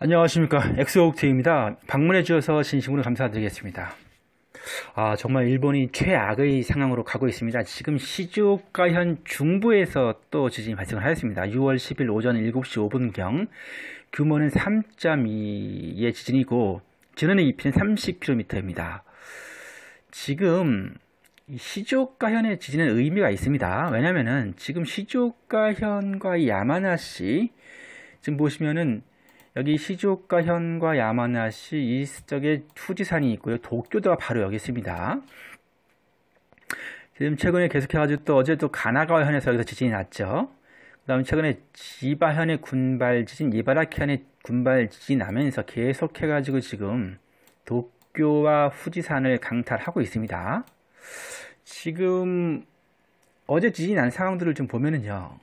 안녕하십니까 엑소옥트입니다 방문해 주셔서 진심으로 감사드리겠습니다 아 정말 일본이 최악의 상황으로 가고 있습니다 지금 시즈오카현 중부에서 또 지진이 발생하였습니다 6월 10일 오전 7시 5분경 규모는 3.2의 지진이고 진원의 깊이는 30km입니다 지금 시즈오카현의 지진은 의미가 있습니다 왜냐면은 지금 시즈오카현과 야마나시 지금 보시면은 여기 시즈오카현과 야마나시 이쪽에 후지산이 있고요. 도쿄도가 바로 여기 있습니다. 지금 최근에 계속해가지고 또 어제 또 가나가와현에서 여기서 지진이 났죠. 그 다음 최근에 지바현의 군발 지진, 이바라키현의 군발 지진이 나면서 계속해가지고 지금 도쿄와 후지산을 강탈하고 있습니다. 지금 어제 지진이 난 상황들을 좀 보면은요.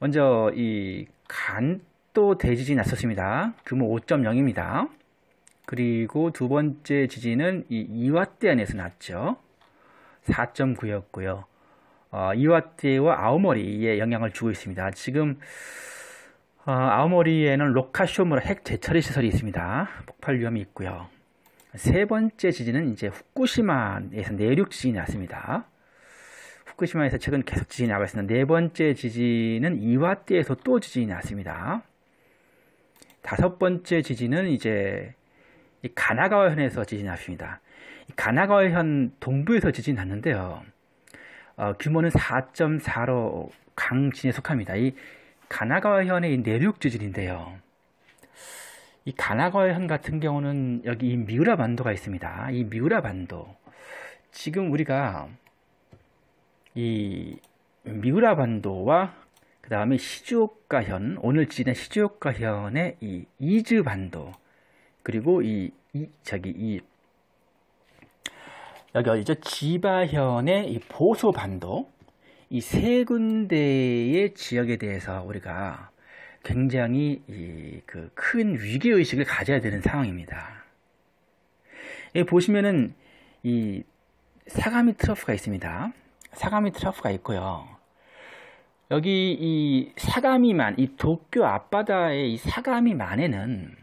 먼저 이 간, 또 대지진이 났었습니다. 규모 5.0입니다. 그리고 두 번째 지진은 이 이와떼 안에서 났죠. 4.9였고요. 어, 이와떼와 아오머리에 영향을 주고 있습니다. 지금 어, 아오머리에는 로카쇼무라 핵 재처리 시설이 있습니다. 폭발 위험이 있고요. 세 번째 지진은 이제 후쿠시마에서 내륙 지진이 났습니다. 후쿠시마에서 최근 계속 지진이 나고 있습니다. 네 번째 지진은 이와떼에서 또 지진이 났습니다. 다섯 번째 지진은 이제 가나가와현에서 지진이 났습니다. 가나가와현 동부에서 지진 났는데요. 어, 규모는 4.4로 강진에 속합니다. 이 가나가와현의 내륙 지진인데요. 이 가나가와현 같은 경우는 여기 이 미우라 반도가 있습니다. 이 미우라 반도 지금 우리가 이 미우라 반도와 그 다음에 시즈오카현, 오늘 지진의 시즈오카현의 이 이즈 반도, 그리고 이, 이 저기 이 여기 어디 지바현의 이 보소 반도, 이 세 군데의 지역에 대해서 우리가 굉장히 그큰 위기 의식을 가져야 되는 상황입니다. 예, 보시면은 이 사가미 트러프가 있습니다. 사가미 트러프가 있고요. 여기 이 사가미만, 이 도쿄 앞바다의 이 사가미만에는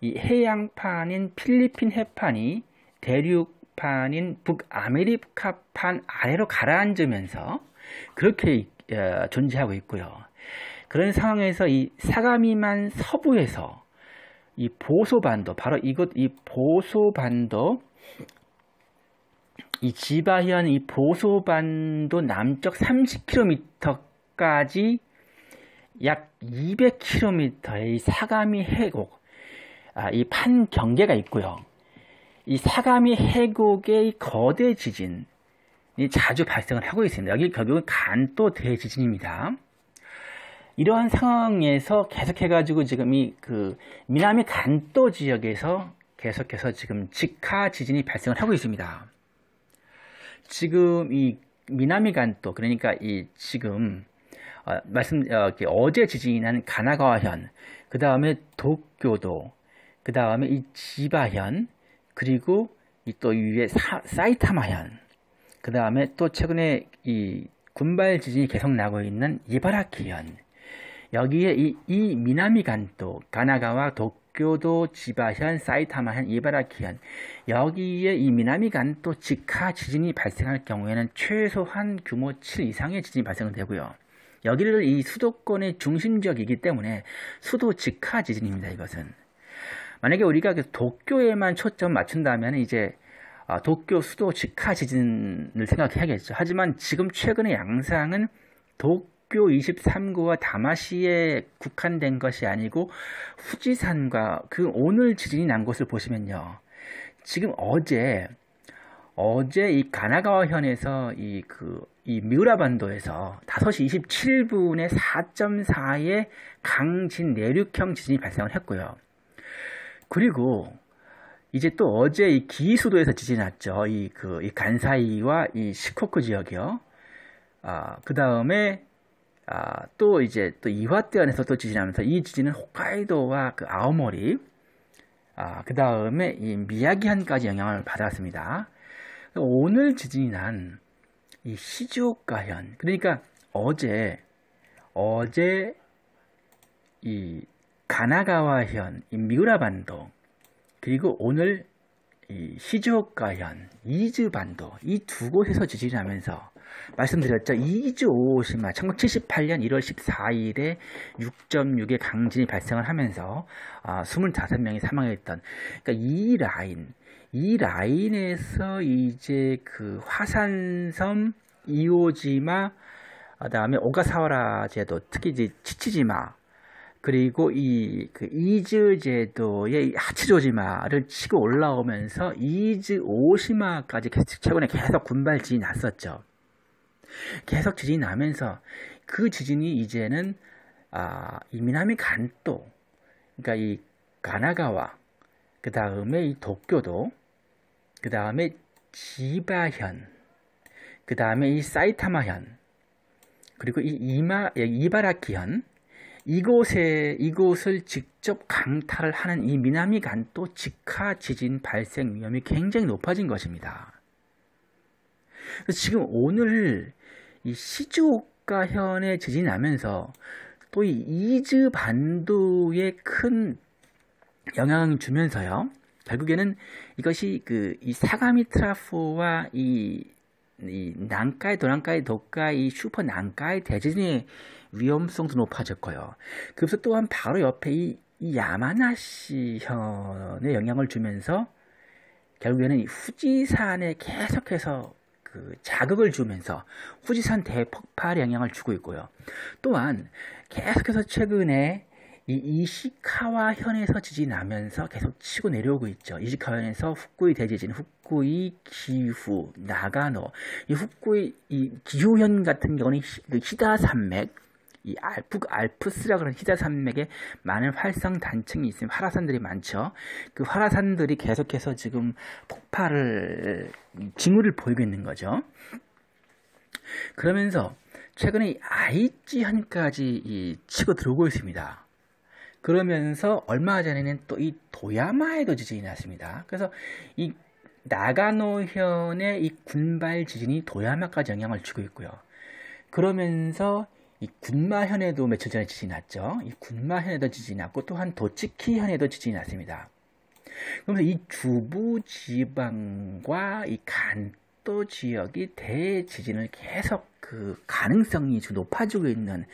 이 해양판인 필리핀 해판이 대륙판인 북아메리카판 아래로 가라앉으면서 그렇게 어, 존재하고 있고요. 그런 상황에서 이 사가미만 서부에서 이 보소반도 바로 이곳 이 보소반도 이 지바현 이 보소반도 남쪽 30km 해역까지 약 200km의 사가미 해곡, 아, 이 판경계가 있고요. 이 사가미 해곡의 거대 지진이 자주 발생을 하고 있습니다. 여기 결국은 간도 대지진입니다. 이러한 상황에서 계속해가지고 지금 이 그 미남미 간도 지역에서 계속해서 지금 직하 지진이 발생을 하고 있습니다. 지금 이 미나미 간도 그러니까 이 지금 어, 말씀 어, 어제 지진이난 가나가와현, 그 다음에 도쿄도, 그 다음에 이 지바현, 그리고 이또 위에 사, 사이타마현, 그 다음에 또 최근에 이 군발 지진이 계속 나고 있는 이바라키현, 여기에 이, 이 미나미 간도, 가나가와 도쿄도, 지바현, 사이타마현, 이바라키현, 여기에 이 미나미 간도 직하 지진이 발생할 경우에는 최소한 규모 7 이상의 지진이 발생되고요. 여기를 이 수도권의 중심 적이기 때문에 수도 직하 지진입니다. 이것은 만약에 우리가 그 도쿄에만 초점 맞춘다면 이제 아, 도쿄 수도 직하 지진을 생각해야겠죠. 하지만 지금 최근의 양상은 도쿄 23구와 다마시에 국한된 것이 아니고 후지산과 그 오늘 지진이 난 곳을 보시면요. 지금 어제 어제 이 가나가와 현에서 이 그 이 미우라 반도에서 5시 27분에 4.4의 강진 내륙형 지진이 발생을 했고요. 그리고 이제 또 어제 이 기수도에서 지진이 났죠. 이 그이 그, 간사이와 이 시코쿠 지역이요. 아, 그다음에 아, 또 이제 또 이화대안에서 또 지진하면서 이 지진은 홋카이도와 그 아오모리 아, 그다음에 이 미야기현까지 영향을 받았습니다. 오늘 지진이 난 이 시즈오카현 그러니까 어제 어제 이 가나가와현 이 미우라반도 그리고 오늘 이 시즈오카현 이즈반도 이 두 곳에서 지진이 나면서 말씀드렸죠. 이즈 오오시마 1978년 1월 14일에 6.6의 강진이 발생을 하면서 아, 25명이 사망했던 그러니까 이 라인 이 라인에서 이제 그 화산섬, 이오지마, 그다음에 오가사와라 제도, 특히 이제 치치지마, 그리고 이 그 이즈 제도의 하치조지마를 치고 올라오면서 이즈 오시마까지 계속, 최근에 계속 군발 지진이 났었죠. 계속 지진이 나면서 그 지진이 이제는 아, 이미나미 간또, 그러니까 이 가나가와 그 다음에 이 도쿄도, 그 다음에 지바현, 그 다음에 이 사이타마현, 그리고 이 이마, 예, 이바라키현, 이곳에, 이곳을 직접 강탈를 하는 이 미나미 간또 직하 지진 발생 위험이 굉장히 높아진 것입니다. 지금 오늘 이 시즈오카 현에 지진 나면서 또 이 이즈 반도의 큰 영향을 주면서요. 결국에는 이것이 그 이 사가미 트라프와 이, 이난카이도난카이 도카이 슈퍼 난카이 대진의 위험성도 높아졌고요. 그래서 또한 바로 옆에 이, 이 야마나시 현의 영향을 주면서 결국에는 이 후지산에 계속해서 그 자극을 주면서 후지산 대폭발 영향을 주고 있고요. 또한 계속해서 최근에 이 이시카와 현에서 지진 나면서 계속 치고 내려오고 있죠. 이시카와 현에서 후쿠이 대지진, 후쿠이 기후, 나가노. 이 후쿠이 이 기후현 같은 경우는 히, 그 히다 산맥, 이 알프, 알프스라 그런 히다 산맥에 많은 활성 단층이 있으면 화라산들이 많죠. 그 화라산들이 계속해서 지금 폭발을, 징후를 보이고 있는 거죠. 그러면서 최근에 아이찌현까지이 치고 들어오고 있습니다. 그러면서 얼마 전에는 또 이 도야마에도 지진이 났습니다. 그래서 이 나가노현의 이 군발 지진이 도야마까지 영향을 주고 있고요. 그러면서 이 군마현에도 며칠 전에 지진이 났죠. 이 군마현에도 지진이 났고 또한 도치키현에도 지진이 났습니다. 그러면서 이 주부 지방과 이간 또 지역이 대지진을 계속 그 가능성이 높아지고 있는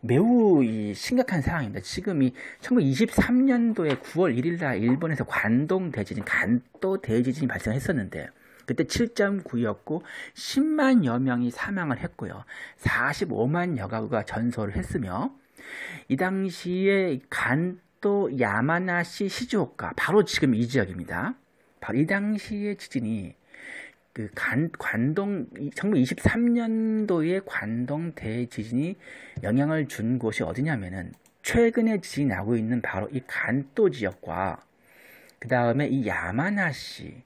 매우 이 심각한 상황입니다. 지금 이 1923년도에 9월 1일 날 일본에서 관동 대지진, 간도 대지진이 발생했었는데 그때 7.9였고 10만여 명이 사망을 했고요. 45만여 가구가 전소를 했으며 이 당시에 간도 야마나시 시즈오카 바로 지금 이 지역입니다. 바로 이 당시의 지진이 그 간, 관동 정부 23년도에 관동 대지진이 영향을 준 곳이 어디냐면은 최근에 지진 이 나고 있는 바로 이 간도 지역과 그 다음에 이 야마나시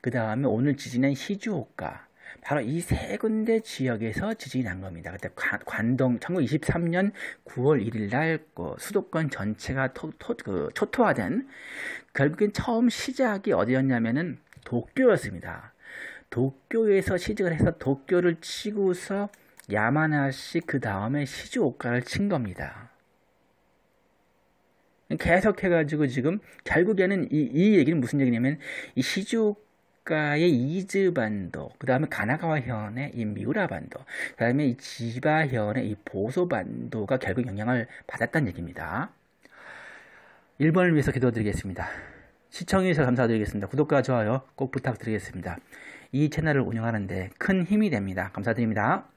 그 다음에 오늘 지진한 시즈오카 바로 이 세 군데 지역에서 지진이 난 겁니다. 그때 관동 1923년 9월 1일 날그 수도권 전체가 토, 토, 그 초토화된 결국엔 처음 시작이 어디였냐면은 도쿄였습니다. 도쿄에서 시작을 해서 도쿄를 치고서 야마나시 그 다음에 시즈오카를 친 겁니다. 계속 해가지고 지금 결국에는 이, 이 얘기는 무슨 얘기냐면 이 시즈오카의 이즈반도 그 다음에 가나가와현의 이 미우라반도 그 다음에 이 지바현의 이 보소반도가 결국 영향을 받았다는 얘기입니다. 일본을 위해서 기도드리겠습니다. 시청해주셔서 감사드리겠습니다. 구독과 좋아요 꼭 부탁드리겠습니다. 이 채널을 운영하는데 큰 힘이 됩니다. 감사드립니다.